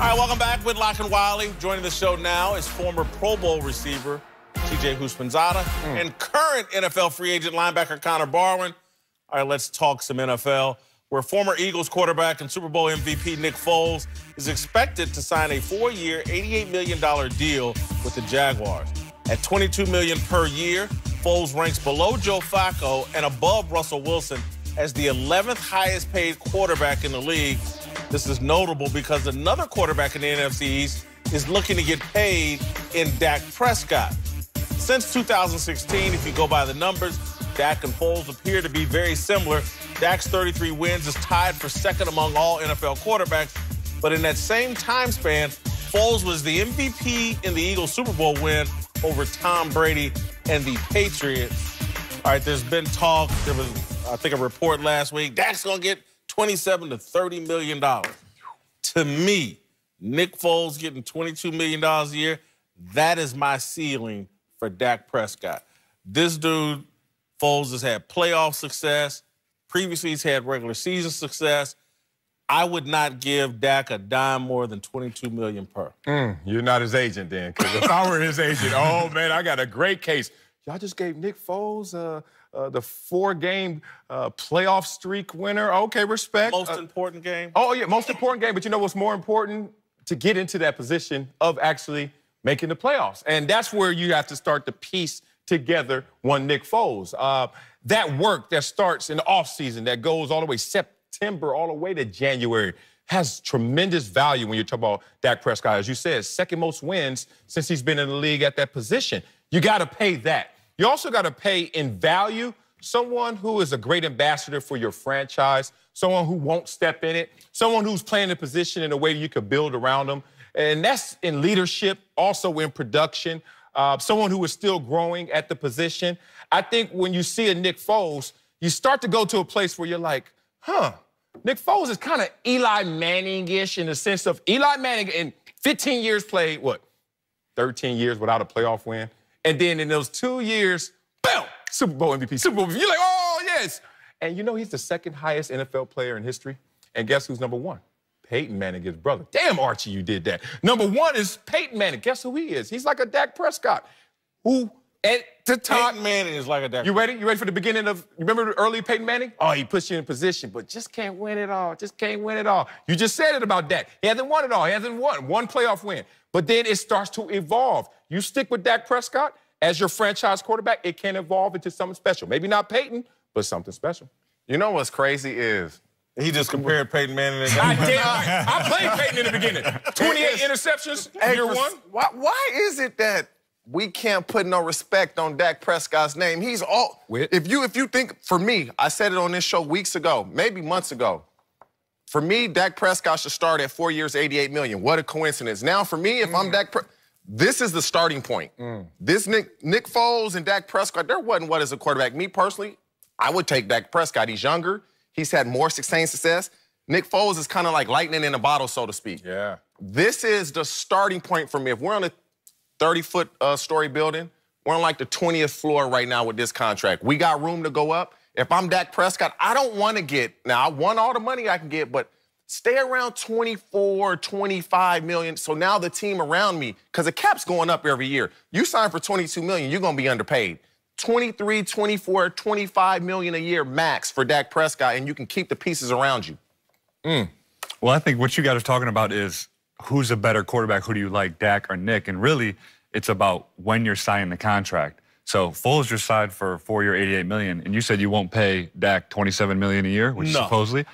All right, welcome back. With Lock and Wiley joining the show now is former Pro Bowl receiver T.J. Huspanzada mm. and current NFL free agent linebacker Connor Barwin. All right, let's talk some NFL. Where former Eagles quarterback and Super Bowl MVP Nick Foles is expected to sign a four-year, $88 million deal with the Jaguars. At $22 million per year, Foles ranks below Joe Flacco and above Russell Wilson as the 11th highest-paid quarterback in the league this is notable because another quarterback in the NFC East is looking to get paid in Dak Prescott. Since 2016, if you go by the numbers, Dak and Foles appear to be very similar. Dak's 33 wins is tied for second among all NFL quarterbacks, but in that same time span, Foles was the MVP in the Eagles Super Bowl win over Tom Brady and the Patriots. All right, there's been talk. There was, I think, a report last week. Dak's gonna get 27 to 30 million dollars. To me, Nick Foles getting 22 million dollars a year, that is my ceiling for Dak Prescott. This dude, Foles, has had playoff success. Previously, he's had regular season success. I would not give Dak a dime more than 22 million per. Mm, you're not his agent then, because if I were his agent, oh man, I got a great case Y'all just gave Nick Foles uh, uh, the four-game uh, playoff streak winner. Okay, respect. Most uh, important game. Oh yeah, most important game. But you know what's more important? To get into that position of actually making the playoffs, and that's where you have to start to piece together one Nick Foles. Uh, that work that starts in the offseason, that goes all the way September, all the way to January, has tremendous value when you're talking about Dak Prescott. As you said, second most wins since he's been in the league at that position. You got to pay that. You also got to pay in value someone who is a great ambassador for your franchise, someone who won't step in it, someone who's playing the position in a way you could build around them. And that's in leadership, also in production, uh, someone who is still growing at the position. I think when you see a Nick Foles, you start to go to a place where you're like, huh, Nick Foles is kind of Eli Manning ish in the sense of Eli Manning in 15 years played, what, 13 years without a playoff win? And then in those two years, boom, Super Bowl MVP, Super Bowl MVP. You're like, oh, yes. And you know, he's the second highest NFL player in history. And guess who's number one? Peyton Manning, his brother. Damn, Archie, you did that. Number one is Peyton Manning. Guess who he is? He's like a Dak Prescott, who at the top. Peyton Manning is like a Dak. You ready? You ready for the beginning of? You remember early Peyton Manning? Oh, he puts you in position, but just can't win it all. Just can't win it all. You just said it about Dak. He hasn't won it all. He hasn't won one playoff win. But then it starts to evolve. You stick with Dak Prescott as your franchise quarterback, it can evolve into something special. Maybe not Peyton, but something special. You know what's crazy is he just compared Peyton Manning. And I did. right. I played Peyton in the beginning. 28 interceptions, hey, year one. Why, why is it that we can't put no respect on Dak Prescott's name? He's all. With? If you if you think for me, I said it on this show weeks ago, maybe months ago. For me, Dak Prescott should start at four years, 88 million. What a coincidence. Now, for me, if mm. I'm Dak Prescott. This is the starting point. Mm. This Nick Nick Foles and Dak Prescott, there wasn't what as a quarterback. Me personally, I would take Dak Prescott. He's younger. He's had more sustained success. Nick Foles is kind of like lightning in a bottle, so to speak. Yeah. This is the starting point for me. If we're on a 30-foot uh, story building, we're on like the 20th floor right now with this contract. We got room to go up. If I'm Dak Prescott, I don't want to get, now I want all the money I can get, but stay around 24, 25 million. So now the team around me, because the cap's going up every year. You sign for 22 million, you're going to be underpaid. 23, 24, 25 million a year max for Dak Prescott, and you can keep the pieces around you. Mm. Well, I think what you guys are talking about is who's a better quarterback? Who do you like, Dak or Nick? And really, it's about when you're signing the contract. So Foles just signed for four-year, 88 million, and you said you won't pay Dak 27 million a year, which no. supposedly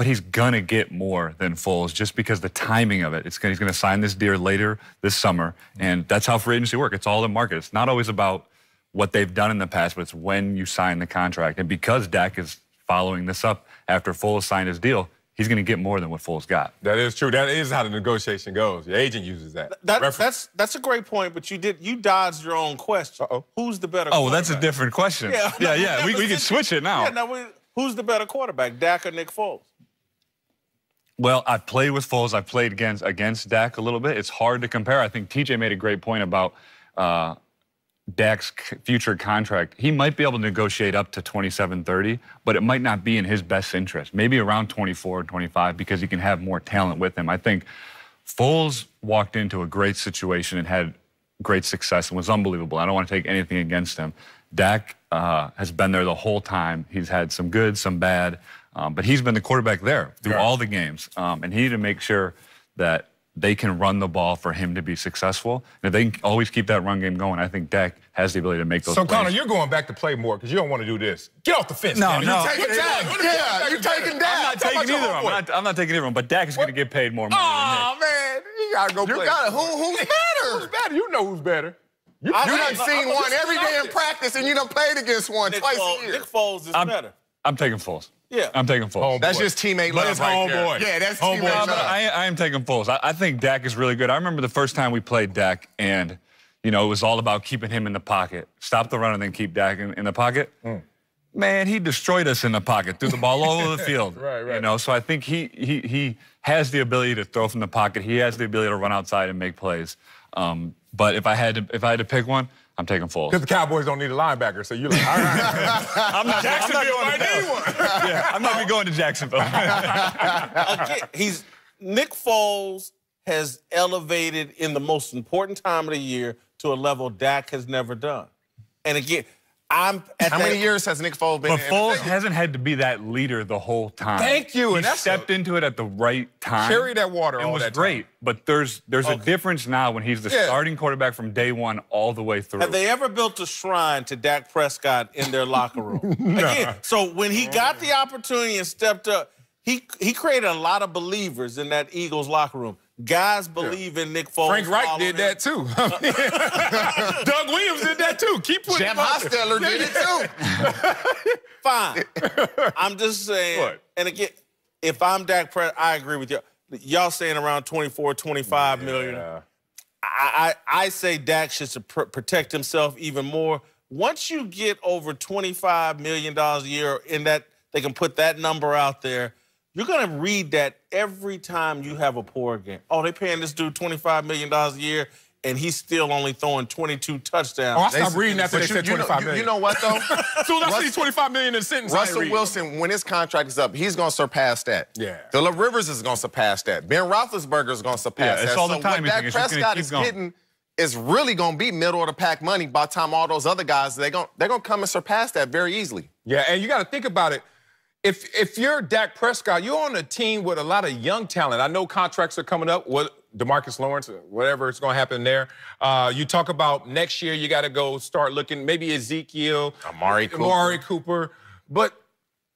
but he's going to get more than Foles just because the timing of it. It's gonna, he's going to sign this deal later this summer, and that's how free agency works. It's all the market. It's not always about what they've done in the past, but it's when you sign the contract. And because Dak is following this up after Foles signed his deal, he's going to get more than what Foles got. That is true. That is how the negotiation goes. The agent uses that. that that's that's a great point, but you did you dodged your own question. Uh-oh. Who's the better? Oh, well, that's a different question. Yeah, yeah, no, yeah. We, we can switch it now. Yeah, now who's the better quarterback, Dak or Nick Foles? Well, i played with Foles. i played against against Dak a little bit. It's hard to compare. I think TJ made a great point about uh, Dak's future contract. He might be able to negotiate up to 27, 30, but it might not be in his best interest. Maybe around 24 or 25 because he can have more talent with him. I think Foles walked into a great situation and had great success and was unbelievable. I don't want to take anything against him. Dak uh, has been there the whole time. He's had some good, some bad. Um, but he's been the quarterback there through yeah. all the games, um, and he needed to make sure that they can run the ball for him to be successful. And if they can always keep that run game going, I think Dak has the ability to make those. So plays. Connor, you're going back to play more because you don't want to do this. Get off the fence. No, man. no. You're taking Dak. Yeah, yeah, you're taking Dak. I'm not taking either of them. I'm not, taking either of But Dak is going to get paid more money. Oh man, you gotta go. You play. got it. Who, who's better? who's better? You know who's better. You, I've you done seen I'm one every day in practice, and you done played against one Nick twice Foles, a year. Nick Foles is I'm, better. I'm taking Foles. Yeah, I'm taking Foles. Homeboy. That's just teammate Let us right homeboy. there. Yeah, that's homeboy. teammate no, I, I, am taking Foles. I, I, think Dak is really good. I remember the first time we played Dak, and you know it was all about keeping him in the pocket, stop the run, and then keep Dak in, in the pocket. Mm. Man, he destroyed us in the pocket, threw the ball all over the field. Right, right. You know, so I think he he he has the ability to throw from the pocket. He has the ability to run outside and make plays. Um, but if I had to, if I had to pick one, I'm taking Foles. Because the Cowboys don't need a linebacker, so you're like, all right. I'm not, Jacksonville i need going to one. yeah, I'm not be going to Jacksonville. okay, he's Nick Foles has elevated in the most important time of the year to a level Dak has never done. And again, I'm How many years has Nick Foles been? But Foles hasn't had to be that leader the whole time. Thank you. He and stepped a, into it at the right time. Carry that water. It was great. Time. But there's there's okay. a difference now when he's the yeah. starting quarterback from day one all the way through. Have they ever built a shrine to Dak Prescott in their locker room? Again, so when he got the opportunity and stepped up, he he created a lot of believers in that Eagles locker room. Guys believe yeah. in Nick Foles. Frank Reich did him. that too. Doug Williams did that too. Keep putting Jeff Hosteller did it too. Fine. I'm just saying. What? And again, if I'm Dak Prescott, I agree with you. Y'all saying around 24, 25 yeah. million. I, I, I say Dak should pr protect himself even more. Once you get over $25 million a year in that, they can put that number out there you're going to read that every time you have a poor game. Oh, they're paying this dude $25 million a year, and he's still only throwing 22 touchdowns. Oh, I stopped reading after they said you, know, million. You, know what, though? so I see 25 million in sentence, Russell Wilson, when his contract is up, he's going to surpass that. Yeah. Phillip Rivers is going to surpass that. Ben Roethlisberger is going to surpass yeah, it's that. All so the time what Dak Prescott is going. getting is really going to be middle of the pack money by the time all those other guys, they're going to they're gonna come and surpass that very easily. Yeah, and you got to think about it if if you're Dak Prescott, you're on a team with a lot of young talent. I know contracts are coming up. What Demarcus Lawrence, whatever is going to happen there. Uh, you talk about next year. You got to go start looking. Maybe Ezekiel, Amari Cooper. Amari Cooper, but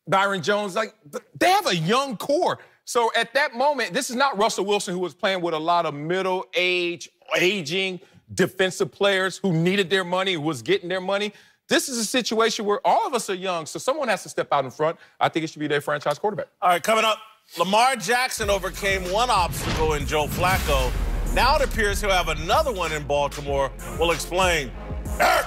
Byron Jones. Like they have a young core. So at that moment, this is not Russell Wilson who was playing with a lot of middle age, aging defensive players who needed their money, was getting their money. This is a situation where all of us are young, so someone has to step out in front. I think it should be their franchise quarterback. All right, coming up, Lamar Jackson overcame one obstacle in Joe Flacco. Now it appears he'll have another one in Baltimore. We'll explain. Eric!